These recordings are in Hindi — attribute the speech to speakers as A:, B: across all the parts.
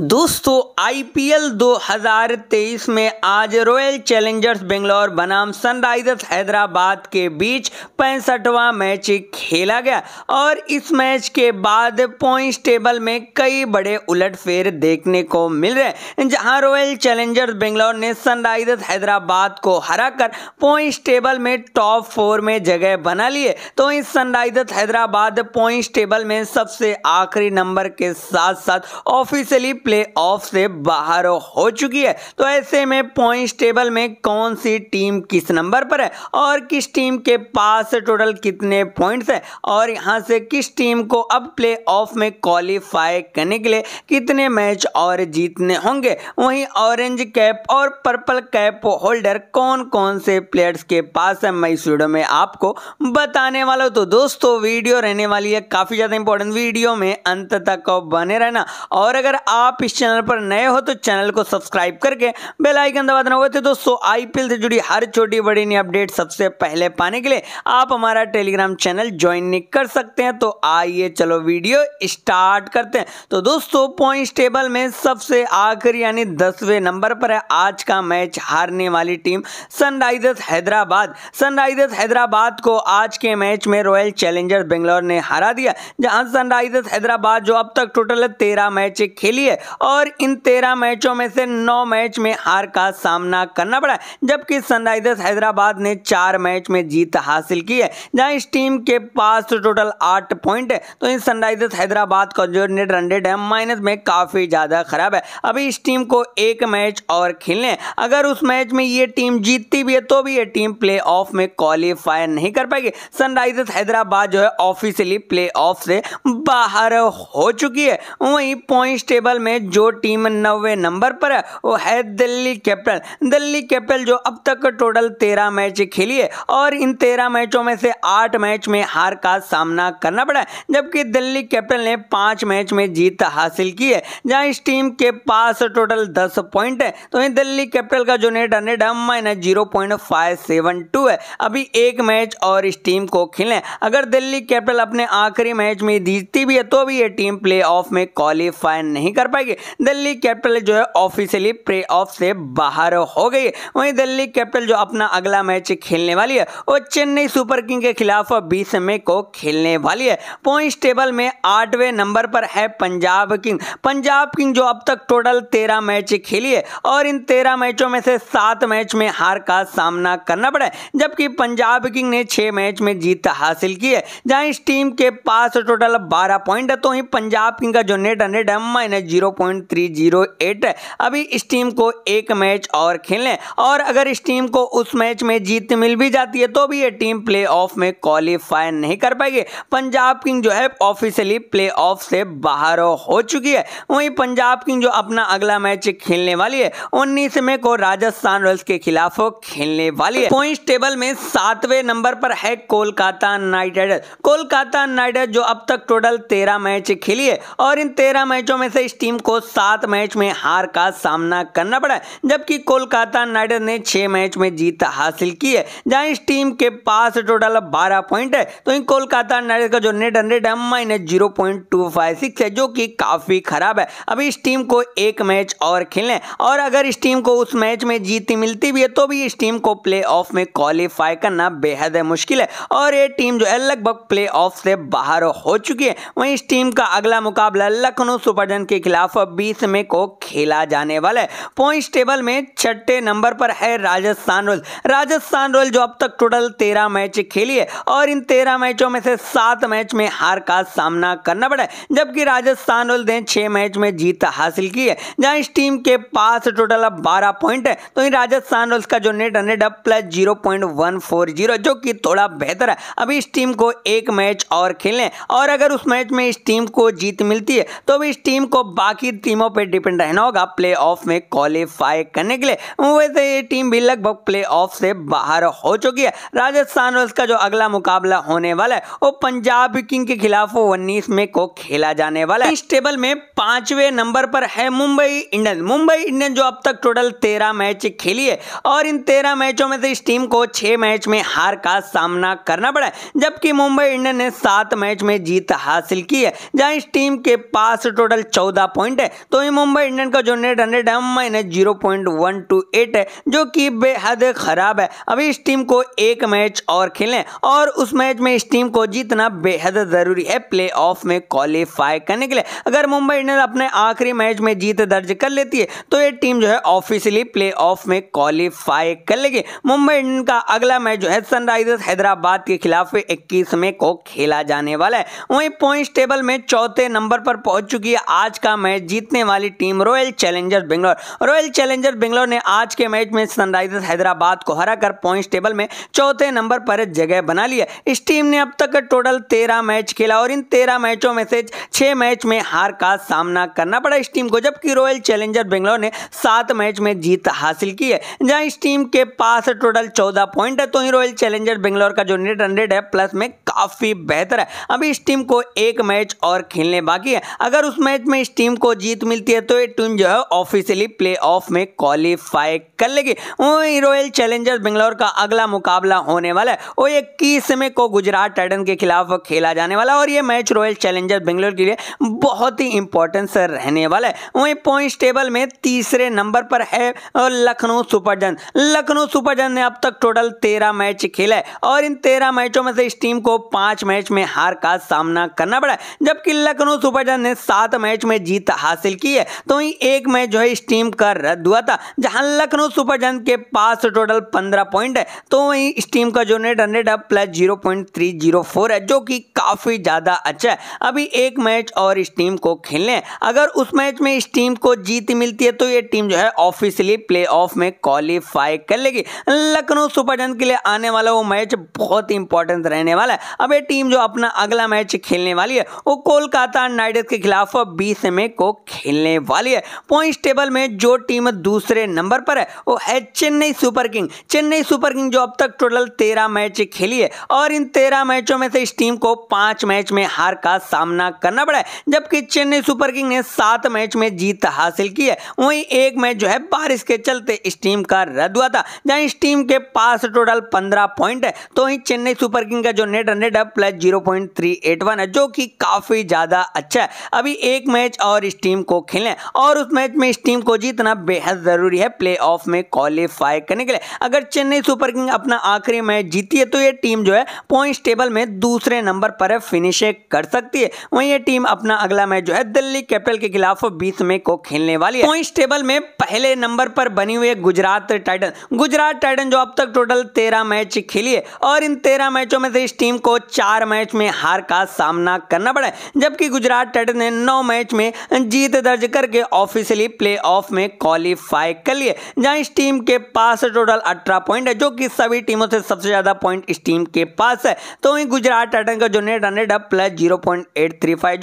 A: दोस्तों आईपीएल 2023 में आज रॉयल चैलेंजर्स बेंगलोर बनाम सनराइजर्स हैदराबाद के बीच पैंसठवा मैच खेला गया और इस मैच के बाद पॉइंट्स टेबल में कई बड़े उलटफेर देखने को मिल रहे हैं जहां रॉयल चैलेंजर्स बेंगलोर ने सनराइजर्स हैदराबाद को हराकर पॉइंट्स टेबल में टॉप फोर में जगह बना लिए तो इस सनराइजर्स हैदराबाद पॉइंट्स टेबल में सबसे आखिरी नंबर के साथ साथ ऑफिशियली प्ले ऑफ से बाहर हो चुकी है तो ऐसे में पॉइंट्स टेबल में कौन सी टीम किस नंबर पर है और किस टीम के पास टोटल कितने पॉइंट्स है और यहां से किस टीम को अब प्ले ऑफ में क्वालिफाई करने के लिए कितने मैच और जीतने होंगे वहीं ऑरेंज कैप और पर्पल कैप होल्डर कौन कौन से प्लेयर्स के पास है मैं इस वीडियो में आपको बताने वाला हूँ तो दोस्तों वीडियो रहने वाली है काफ़ी ज़्यादा इंपॉर्टेंट वीडियो में अंत तक बने रहना और अगर आप आप इस चैनल पर नए हो तो चैनल को सब्सक्राइब करके बेल आइकन दबा देना हुए थे तो दोस्तों आईपीएल से जुड़ी हर छोटी बड़ी नई अपडेट सबसे पहले पाने के लिए आप हमारा टेलीग्राम चैनल ज्वाइन नहीं कर सकते हैं तो आइए चलो वीडियो स्टार्ट करते हैं तो दोस्तों पॉइंट टेबल में सबसे आखिरी यानी दसवें नंबर पर है आज का मैच हारने वाली team Sunrisers Hyderabad Sunrisers Hyderabad को आज के मैच में रॉयल चैलेंजर्स बेंगलोर ने हरा दिया जहां सनराइजर्स हैदराबाद जो अब तक टोटल तेरह मैच खेली है और इन तेरह मैचों में से नौ मैच में हार का सामना करना पड़ा जबकि सनराइजर्स हैदराबाद ने चार मैच में जीत हासिल की है जहां इस टीम के पास तो टोटल आठ पॉइंट है तो इन सनराइजर्स हैदराबाद का जो नेट रन रेट है माइनस में काफ़ी ज़्यादा खराब है अभी इस टीम को एक मैच और खेलने अगर उस मैच में ये टीम जीतती भी है तो भी ये टीम प्ले में क्वालिफाई नहीं कर पाएगी सनराइजर्स हैदराबाद जो है ऑफिशियली प्ले से बाहर हो चुकी है वहीं पॉइंट टेबल में में जो टीम नौवे नंबर पर है वो है दिल्ली कैपिटल दिल्ली कैपिटल जो अब तक टोटल तेरह मैच खेली है और इन तेरह मैचों में से आठ मैच में हार का सामना करना पड़ा है जबकि दिल्ली कैपिटल ने पांच मैच में जीत हासिल की है जहां इस टीम के पास टोटल दस पॉइंट है तो वहीं दिल्ली कैपिटल का जो नेट हंड्रेड है minus zero point five seven two है अभी एक मैच और इस टीम को खेलें अगर दिल्ली कैपिटल अपने आखिरी मैच में जीतती भी है तो भी ये टीम प्ले में क्वालिफाई नहीं कर पाए पाएगी दिल्ली कैपिटल जो है ऑफिशियली प्ले ऑफ से बाहर हो गई वहीं दिल्ली कैपिटल जो अपना अगला मैच खेलने वाली है वो चेन्नई सुपर किंग के खिलाफ बीस मई को खेलने वाली है पॉइंट टेबल में आठवें नंबर पर है पंजाब किंग पंजाब किंग जो अब तक टोटल तेरह मैच खेली है और इन तेरह मैचों में से सात मैच में हार का सामना करना पड़ा जबकि पंजाब किंग ने छह मैच में जीत हासिल की है जहां इस टीम के पास टोटल बारह पॉइंट है तो ही पंजाब किंग का जो नेट हंड्रेड है माइनस जीरो 0.308 अभी इस टीम को एक मैच और खेलने और अगर इस टीम को उस मैच में जीत मिल भी जाती है तो भी ये टीम प्ले में क्वालिफाई नहीं कर पाएगी पंजाब किंग जो है ऑफिशियली प्ले से बाहर हो चुकी है वहीं पंजाब किंग जो अपना अगला मैच खेलने वाली है उन्नीस में को राजस्थान रॉयल्स के खिलाफ खेलने वाली है पॉइंट टेबल में सातवें नंबर पर है Kolkata Knight Riders Kolkata Knight Riders जो अब तक टोटल तेरह मैच खेली है और इन तेरह मैचों में से इस टीम को सात मैच में हार का सामना करना पड़ा जबकि कोलकाता नाइट ने छह मैच में जीत हासिल की है जहां इस टीम के पास टोटल बारह पॉइंट है तो इन कोलकाता नाइट का जो नेट हंड्रेड है minus zero point two five six है जो कि काफ़ी ख़राब है अभी इस टीम को एक मैच और खेलें और अगर इस टीम को उस मैच में जीत मिलती भी है तो भी इस टीम को प्ले में क्वालिफाई करना बेहद है मुश्किल है और ये टीम जो है लगभग प्ले से बाहर हो चुकी है वहीं इस टीम का अगला मुकाबला लखनऊ सुपर के खिलाफ खिलाफ बीस मई को खेला जाने वाला है पॉइंट टेबल में छठे नंबर पर है राजस्थान रॉयल राजस्थान रॉयल जो अब तक टोटल तेरह मैच खेली है और इन तेरह मैचों में से सात मैच में हार का सामना करना पड़ा है जबकि राजस्थान रॉयल ने छह मैच में जीत हासिल की है जहां इस टीम के पास टोटल अब बारह पॉइंट है तो इन राजस्थान रॉयल्स का जो नेट हंड्रेड अब plus zero point one four zero जो कि थोड़ा बेहतर है अभी इस टीम को एक मैच और खेलें और अगर उस मैच में इस टीम को जीत मिलती है तो अभी इस टीम को बाकी बाकी टीमों पर डिपेंड रहना होगा प्ले ऑफ में क्वालिफाई करने के लिए वैसे ये टीम भी लगभग प्ले ऑफ से बाहर हो चुकी है राजस्थान रॉयल्स का जो अगला मुकाबला होने वाला है वो पंजाब किंग के खिलाफ उन्नीस में को खेला जाने वाला है इस टेबल में पांचवे नंबर पर है मुंबई इंडियंस मुंबई इंडियंस जो अब तक टोटल तेरह मैच खेली है और इन तेरह मैचों में से इस टीम को छह मैच में हार का सामना करना पड़ा है जबकि मुंबई इंडियंस ने सात मैच में जीत हासिल की है जहां इस टीम के पास टोटल चौदह पॉइंट पॉइंट है तो ये मुंबई इंडियन का जो नेट हंड्रेड है minus zero point one two eight है जो कि बेहद खराब है अभी इस टीम को एक मैच और खेलें और उस मैच में इस टीम को जीतना बेहद ज़रूरी है प्ले में क्वालिफाई करने के लिए अगर मुंबई इंडियन अपने आखिरी मैच में जीत दर्ज कर लेती है तो ये टीम जो है ऑफिशियली प्ले में क्वालिफाई कर लेगी मुंबई इंडियन का अगला मैच जो है सनराइजर्स हैदराबाद के खिलाफ इक्कीस मई को खेला जाने वाला है वहीं पॉइंट टेबल में चौथे नंबर पर पहुंच चुकी है आज का मैच मैच जीतने वाली team royal challengers Bangalore royal challenger Bangalore ने आज के मैच में सनराइजर्स हैदराबाद को हरा कर पॉइंट टेबल में चौथे नंबर पर जगह बना ली है इस टीम ने अब तक टोटल तेरह मैच खेला और इन तेरह मैचों में से छह मैच में हार का सामना करना पड़ा इस टीम को जबकि रॉयल चैलेंजर बेंगलोर ने सात मैच में जीत हासिल की है जहां इस टीम के पास टोटल चौदह पॉइंट है तो ही रॉयल चैलेंजर बेंगलोर का जो नेट हंड्रेड है प्लस में काफी बेहतर है अभी इस टीम को एक मैच और खेलने बाकी है अगर उस मैच में इस टीम को को जीत मिलती है तो ये टीम जो है ऑफिशियली प्ले ऑफ में क्वालिफाई कर लेगी वहीं रॉयल चैलेंजर्स बेंगलोर का अगला मुकाबला होने वाला है और इक्कीस में को गुजरात टाइटन के खिलाफ खेला जाने वाला और ये मैच रॉयल चैलेंजर्स बेंगलोर के लिए बहुत ही इंपॉर्टेंस रहने वाला है वहीं पॉइंट टेबल में तीसरे नंबर पर है लखनऊ सुपर जन लखनऊ सुपर जन ने अब तक टोटल तेरह मैच खेला है और इन तेरह मैचों में से इस टीम को पांच मैच में हार का सामना करना पड़ा जबकि लखनऊ सुपर जन ने सात मैच में जीत हासिल की है तो वहीं एक मैच जो है इस टीम का रद्द हुआ था जहां लखनऊ सुपर जंस के पास टोटल पंद्रह पॉइंट है तो वहीं इस टीम का जो नेट हंड्रेड है plus zero point three zero four है जो कि काफ़ी ज़्यादा अच्छा है अभी एक मैच और इस टीम को खेलने अगर उस मैच में इस टीम को जीत मिलती है तो ये टीम जो है ऑफिशियली प्ले ऑफ में क्वालिफाई कर लेगी लखनऊ सुपर जंस के लिए आने वाला वो मैच बहुत इंपॉर्टेंट रहने वाला है अब ये टीम जो अपना अगला मैच खेलने वाली है वो कोलकाता नाइट के खिलाफ बीस में को खेलने वाली है पॉइंट टेबल में जो टीम दूसरे नंबर पर है वो है Chennai super king Chennai super king जो अब तक टोटल तेरह मैच खेली है और इन तेरह मैचों में से इस टीम को पांच मैच में हार का सामना करना पड़ा है जबकि चेन्नई सुपर किंग ने सात मैच में जीत हासिल की है वहीं एक मैच जो है बारिश के चलते इस टीम का रद्द हुआ था जहां इस टीम के पास टोटल पंद्रह पॉइंट है तो वहीं चेन्नई सुपर किंग का जो नेट रन है plus zero point three eight one है जो कि काफी ज्यादा अच्छा है अभी एक मैच और इस टीम को खेलें और उस मैच में इस टीम को जीतना बेहद ज़रूरी है प्ले ऑफ में क्वालिफाई करने के लिए अगर चेन्नई सुपर किंग अपना आखिरी मैच जीती है तो यह टीम जो है पॉइंट टेबल में दूसरे नंबर पर फिनिश कर सकती है वहीं यह टीम अपना अगला मैच जो है दिल्ली कैपिटल के खिलाफ बीस मई को खेलने वाली है पॉइंट टेबल में पहले नंबर पर बनी हुई गुजरात टाइटन गुजरात टाइटन जो अब तक टोटल तेरह मैच खेली है और इन तेरह मैचों में से इस टीम को चार मैच में हार का सामना करना पड़ा जबकि गुजरात टाइटन ने नौ मैच में जीत दर्ज करके ऑफिशियली प्ले ऑफ में क्वालिफाई कर लिए जहां इस टीम के पास टोटल अठारह पॉइंट है जो कि सभी टीमों से सबसे ज्यादा पॉइंट इस टीम के पास है तो वहीं गुजरात टाइटन का जो नेट रनेट है प्लस जीरो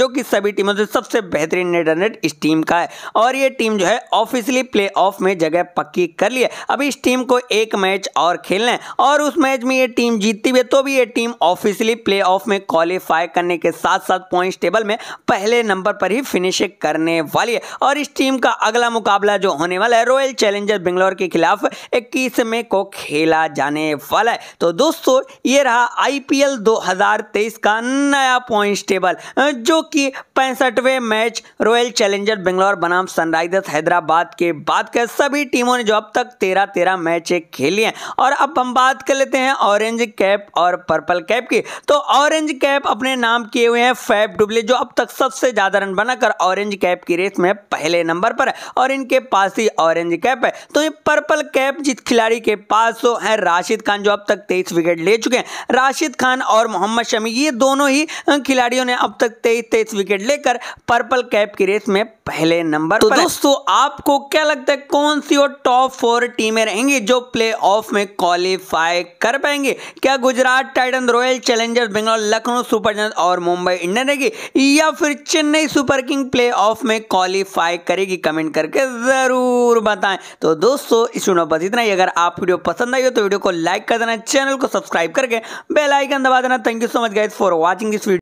A: जो कि सभी टीमों से सबसे बेहतरीन नेट रनेट इस टीम का है और ये टीम जो है ऑफिशियली प्ले ऑफ में जगह पक्की कर लिए अभी इस टीम को एक मैच और खेलना है और उस मैच में ये टीम जीतती हुई तो भी ये टीम ऑफिशियली प्ले ऑफ में क्वालिफाई करने के साथ साथ पॉइंट टेबल में पहले नंबर पर ही फिनिश करने वाली है और इस टीम का अगला मुकाबला जो होने वाला है रॉयल चैलेंजर बेंगलोर के खिलाफ इक्कीस मई को खेला जाने वाला है तो दोस्तों ये रहा आईपीएल 2023 का नया पॉइंट टेबल जो कि पैंसठवें मैच रॉयल चैलेंजर बेंगलोर बनाम सनराइजर्स हैदराबाद के बाद के सभी टीमों ने जो अब तक तेरह तेरह मैच खेले हैं और अब हम बात कर लेते हैं ऑरेंज कैप और पर्पल कैप की तो ऑरेंज कैप अपने नाम किए हुए हैं फैब डुबले जो अब तक सबसे ज़्यादा रन बनाकर ऑरेंज कैप की रेस में पहले नंबर पर और इनके पास ही ऑरेंज कैप है तो ये पर्पल कैप जिस खिलाड़ी के पास तो है राशिद खान जो अब तक तेईस विकेट ले चुके हैं राशिद खान और मोहम्मद शमी ये दोनों ही खिलाड़ियों ने अब तक तेईस तेईस विकेट लेकर पर्पल कैप की रेस में पहले नंबर तो पर दोस्तों आपको क्या लगता है कौन सी और टॉप फोर टीमें रहेंगी जो प्ले ऑफ में क्वालिफाई कर पाएंगे क्या Gujarat titan royal challengers Bangalore Lucknow super और मुंबई इंडियन रहेगी या फिर Chennai super king playoff में क्वालिफाई करेगी कमेंट करके ज़रूर बताएं तो दोस्तों इस वीडियो बस इतना ही अगर आप वीडियो पसंद आई हो तो वीडियो को लाइक कर देना चैनल को सब्सक्राइब करके बेलाइकन दबा देना thank you so much guys for watching this video